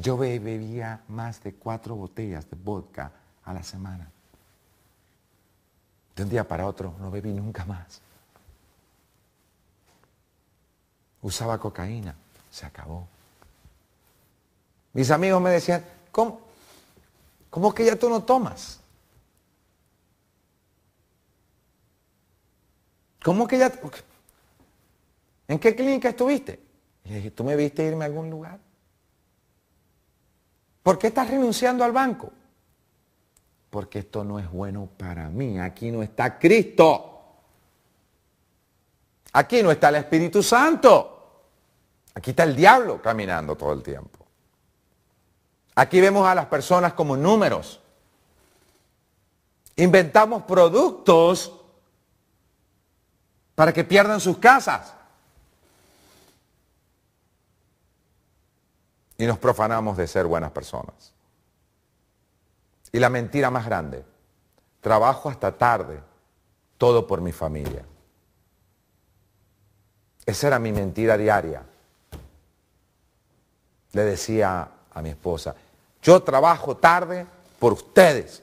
Yo bebía más de cuatro botellas de vodka a la semana. De un día para otro no bebí nunca más. Usaba cocaína, se acabó. Mis amigos me decían, ¿cómo, cómo que ya tú no tomas? ¿Cómo que ya? ¿En qué clínica estuviste? Y le dije, ¿tú me viste irme a algún lugar? ¿Por qué estás renunciando al banco? Porque esto no es bueno para mí. Aquí no está Cristo. Aquí no está el Espíritu Santo. Aquí está el diablo caminando todo el tiempo. Aquí vemos a las personas como números. Inventamos productos para que pierdan sus casas. y nos profanamos de ser buenas personas. Y la mentira más grande, trabajo hasta tarde, todo por mi familia. Esa era mi mentira diaria. Le decía a mi esposa, yo trabajo tarde por ustedes.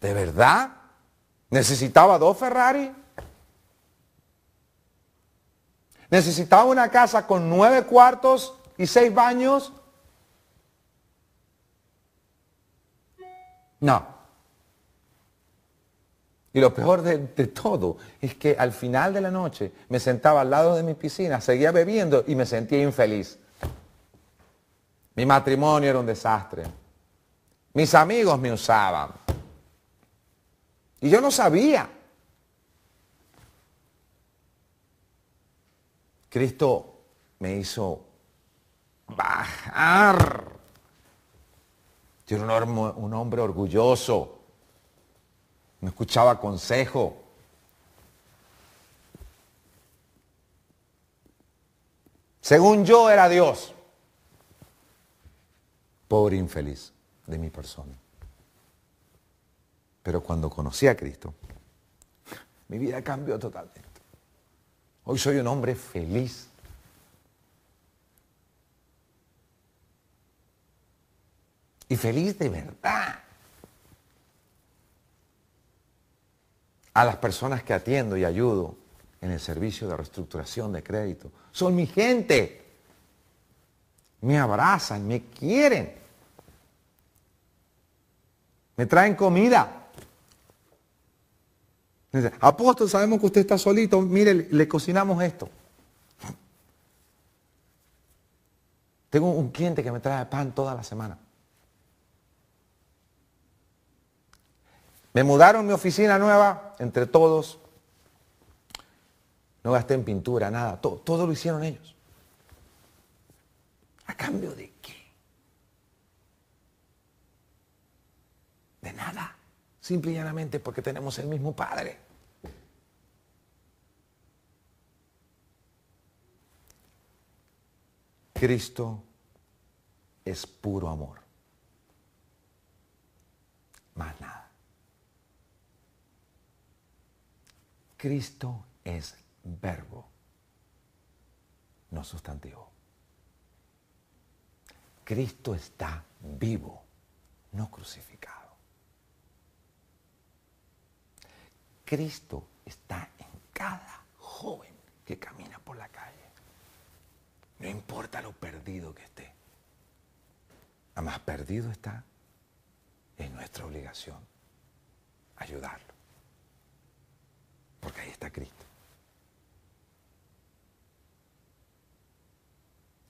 ¿De verdad? ¿Necesitaba dos Ferrari? ¿Necesitaba una casa con nueve cuartos y seis baños? No. Y lo peor de, todo es que al final de la noche me sentaba al lado de mi piscina, seguía bebiendo y me sentía infeliz. Mi matrimonio era un desastre. Mis amigos me usaban. Y yo no sabía. Cristo me hizo bajar yo era un, hombre orgulloso, no escuchaba consejo. Según yo era Dios. Pobre e infeliz de mi persona. Pero cuando conocí a Cristo, mi vida cambió totalmente. Hoy soy un hombre feliz, y feliz de verdad. A las personas que atiendo y ayudo en el servicio de reestructuración de crédito, son mi gente. Me abrazan, me quieren. Me traen comida. Apóstol, sabemos que usted está solito, mire, le cocinamos esto. Tengo un cliente que me trae pan toda la semana. Me mudaron mi oficina nueva, entre todos. No gasté en pintura, nada. Todo, lo hicieron ellos. ¿A cambio de qué? De nada. Simple y llanamente porque tenemos el mismo Padre. Cristo es puro amor. Más nada. Cristo es verbo, no sustantivo. Cristo está vivo, no crucificado. Cristo está en cada joven que camina por la calle. No importa lo perdido que esté. A más perdido está, es nuestra obligación ayudarlo. Porque ahí está Cristo.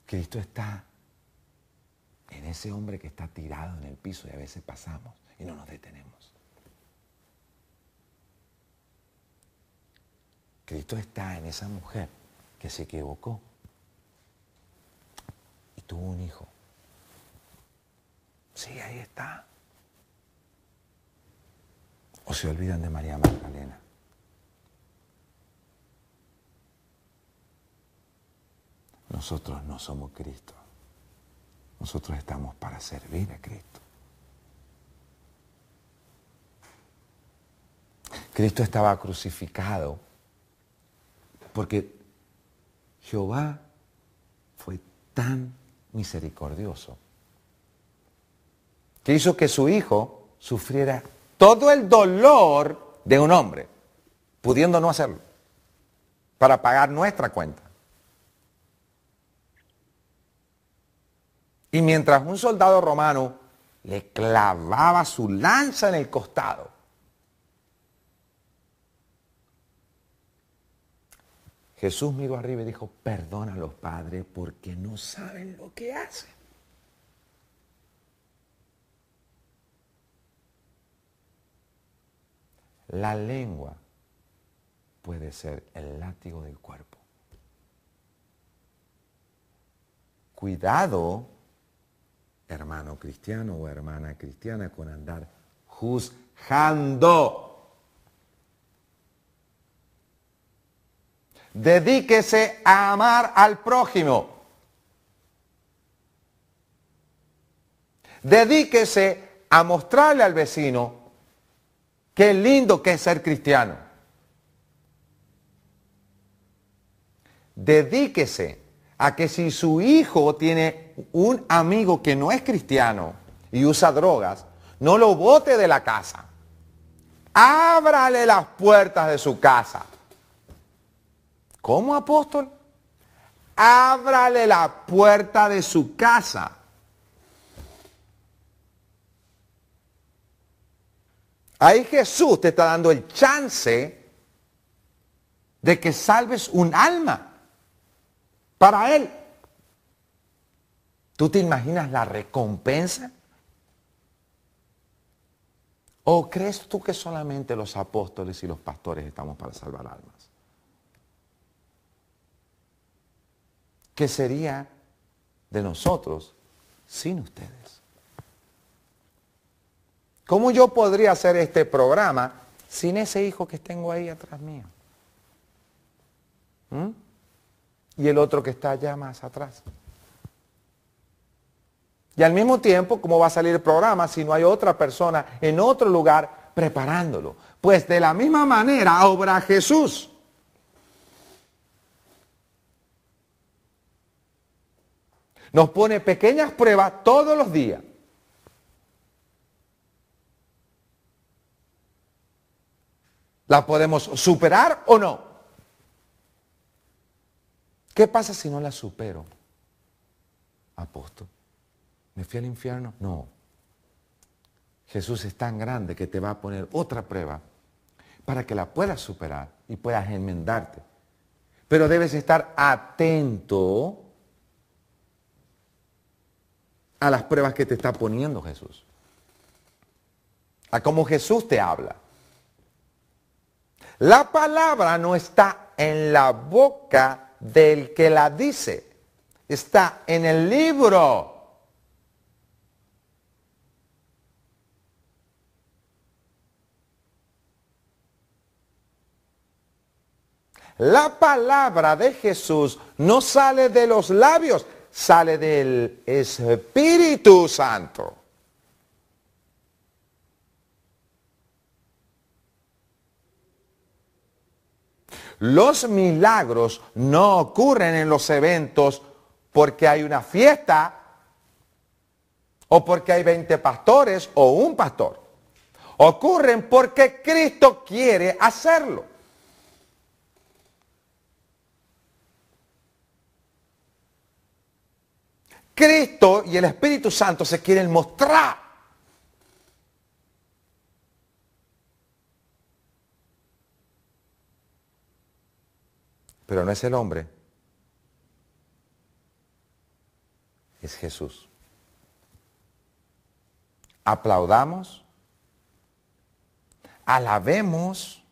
Cristo está en ese hombre que está tirado en el piso y a veces pasamos y no nos detenemos. Cristo está en esa mujer que se equivocó y tuvo un hijo. Sí, ahí está. O se olvidan de María Magdalena. Nosotros no somos Cristo. Nosotros estamos para servir a Cristo. Cristo estaba crucificado porque Jehová fue tan misericordioso que hizo que su hijo sufriera todo el dolor de un hombre, pudiendo no hacerlo, para pagar nuestra cuenta. Y mientras un soldado romano le clavaba su lanza en el costado, Jesús miró arriba y dijo, los padres porque no saben lo que hacen. La lengua puede ser el látigo del cuerpo. Cuidado hermano cristiano o hermana cristiana con andar juzgando. Dedíquese a amar al prójimo. Dedíquese a mostrarle al vecino qué lindo que es ser cristiano. Dedíquese a que si su hijo tiene un amigo que no es cristiano y usa drogas, no lo bote de la casa. Ábrale las puertas de su casa. ¿Cómo apóstol? Ábrale la puerta de su casa. Ahí Jesús te está dando el chance de que salves un alma para él. ¿Tú te imaginas la recompensa? ¿O crees tú que solamente los apóstoles y los pastores estamos para salvar almas? ¿Qué sería de nosotros sin ustedes? ¿Cómo yo podría hacer este programa sin ese hijo que tengo ahí atrás mío? ¿Mm? y el otro que está allá más atrás. Y al mismo tiempo, ¿cómo va a salir el programa si no hay otra persona en otro lugar preparándolo? Pues de la misma manera obra Jesús. Nos pone pequeñas pruebas todos los días. ¿La podemos superar o no? ¿Qué pasa si no la supero? Apóstol, ¿me fui al infierno? No. Jesús es tan grande que te va a poner otra prueba para que la puedas superar y puedas enmendarte. Pero debes estar atento a las pruebas que te está poniendo Jesús. A cómo Jesús te habla. La palabra no está en la boca del que la dice. Está en el libro. La palabra de Jesús no sale de los labios, sale del Espíritu Santo. Los milagros no ocurren en los eventos porque hay una fiesta o porque hay 20 pastores o un pastor. Ocurren porque Cristo quiere hacerlo. Cristo y el Espíritu Santo se quieren mostrar Pero no es el hombre, es Jesús. Aplaudamos, alabemos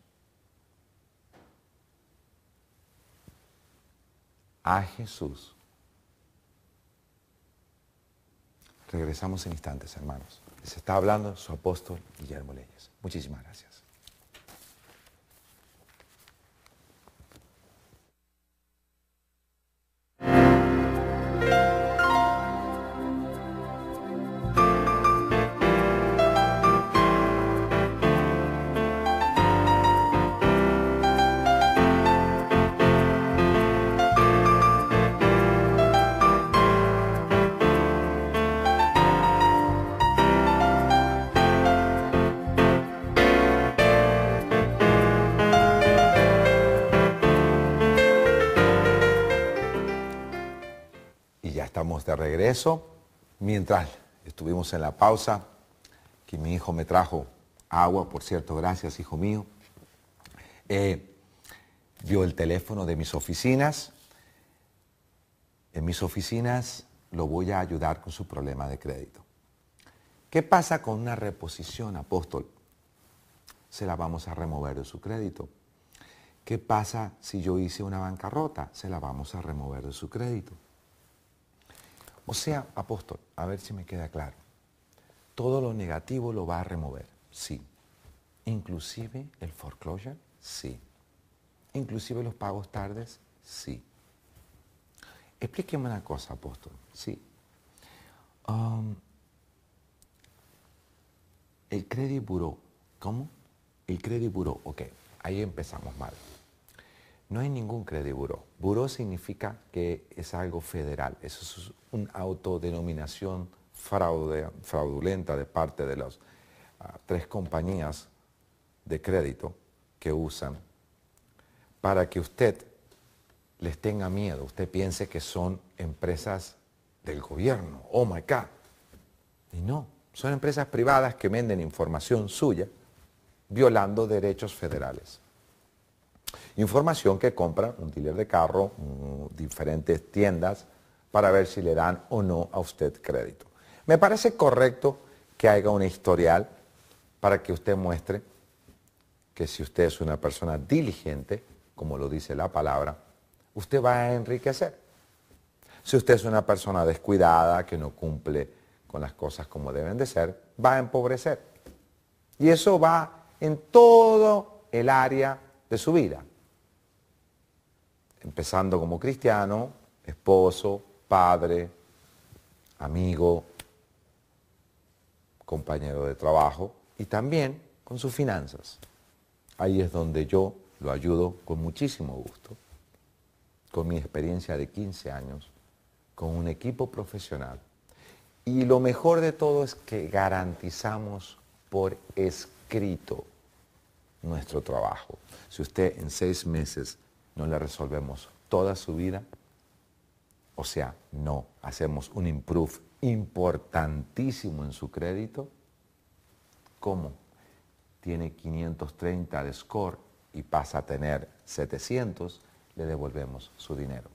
a Jesús. Regresamos en instantes, hermanos. Les está hablando su apóstol Guillermo Leyes. Muchísimas gracias. ya estamos de regreso. Mientras estuvimos en la pausa, que mi hijo me trajo agua, por cierto, gracias hijo mío, eh, vio el teléfono de mis oficinas. En mis oficinas lo voy a ayudar con su problema de crédito. ¿Qué pasa con una reposición, apóstol? Se la vamos a remover de su crédito. ¿Qué pasa si yo hice una bancarrota? Se la vamos a remover de su crédito. O sea, apóstol, a ver si me queda claro. Todo lo negativo lo va a remover, sí. Inclusive el foreclosure, sí. Inclusive los pagos tardes, sí. Explíqueme una cosa, apóstol, sí. Um, el crédito Bureau, ¿cómo? El crédito Bureau, ok, ahí empezamos mal. No hay ningún crédito Buró significa que es algo federal. Eso es una autodenominación fraudulenta de parte de las ah, tres compañías de crédito que usan para que usted les tenga miedo, usted piense que son empresas del gobierno. Oh my God. Y no, son empresas privadas que venden información suya violando derechos federales. Información que compran un dealer de carro, mm, diferentes tiendas, para ver si le dan o no a usted crédito. Me parece correcto que haga un historial para que usted muestre que si usted es una persona diligente, como lo dice la palabra, usted va a enriquecer. Si usted es una persona descuidada, que no cumple con las cosas como deben de ser, va a empobrecer. Y eso va en todo el área de su vida empezando como cristiano, esposo, padre, amigo, compañero de trabajo y también con sus finanzas. Ahí es donde yo lo ayudo con muchísimo gusto, con mi experiencia de 15 años, con un equipo profesional. Y lo mejor de todo es que garantizamos por escrito nuestro trabajo. Si usted en seis meses no le resolvemos toda su vida, o sea, no hacemos un improve importantísimo en su crédito, ¿cómo? Tiene 530 de score y pasa a tener 700, le devolvemos su dinero.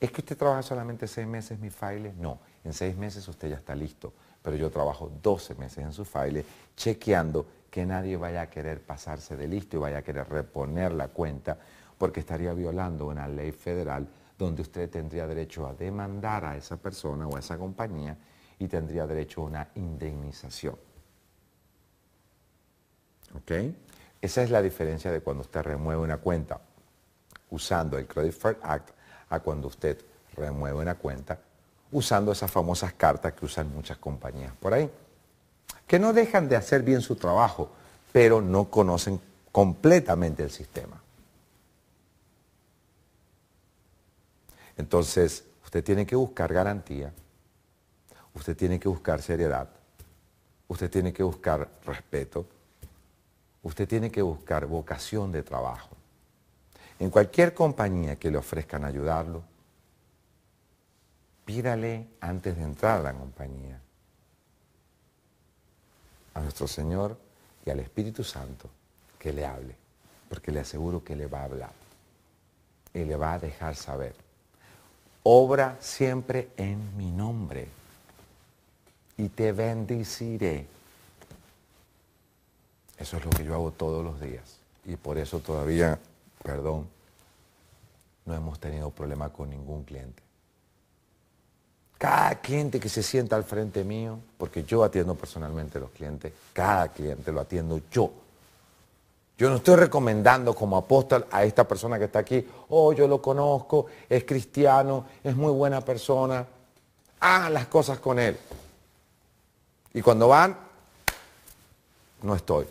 ¿Es que usted trabaja solamente seis meses mi file? No, en seis meses usted ya está listo, pero yo trabajo 12 meses en su file chequeando que nadie vaya a querer pasarse de listo y vaya a querer reponer la cuenta porque estaría violando una ley federal donde usted tendría derecho a demandar a esa persona o a esa compañía y tendría derecho a una indemnización. ¿Ok? Esa es la diferencia de cuando usted remueve una cuenta usando el Credit Fair Act a cuando usted remueve una cuenta usando esas famosas cartas que usan muchas compañías por ahí, que no dejan de hacer bien su trabajo, pero no conocen completamente el sistema. Entonces, usted tiene que buscar garantía, usted tiene que buscar seriedad, usted tiene que buscar respeto, usted tiene que buscar vocación de trabajo. En cualquier compañía que le ofrezcan ayudarlo, pídale antes de entrar a la compañía a nuestro Señor y al Espíritu Santo que le hable, porque le aseguro que le va a hablar y le va a dejar saber obra siempre en mi nombre y te bendiciré. Eso es lo que yo hago todos los días y por eso todavía, perdón, no hemos tenido problema con ningún cliente. Cada cliente que se sienta al frente mío, porque yo atiendo personalmente a los clientes, cada cliente lo atiendo yo yo no estoy recomendando como apóstol a esta persona que está aquí, oh, yo lo conozco, es cristiano, es muy buena persona, hagan las cosas con él. Y cuando van, no estoy.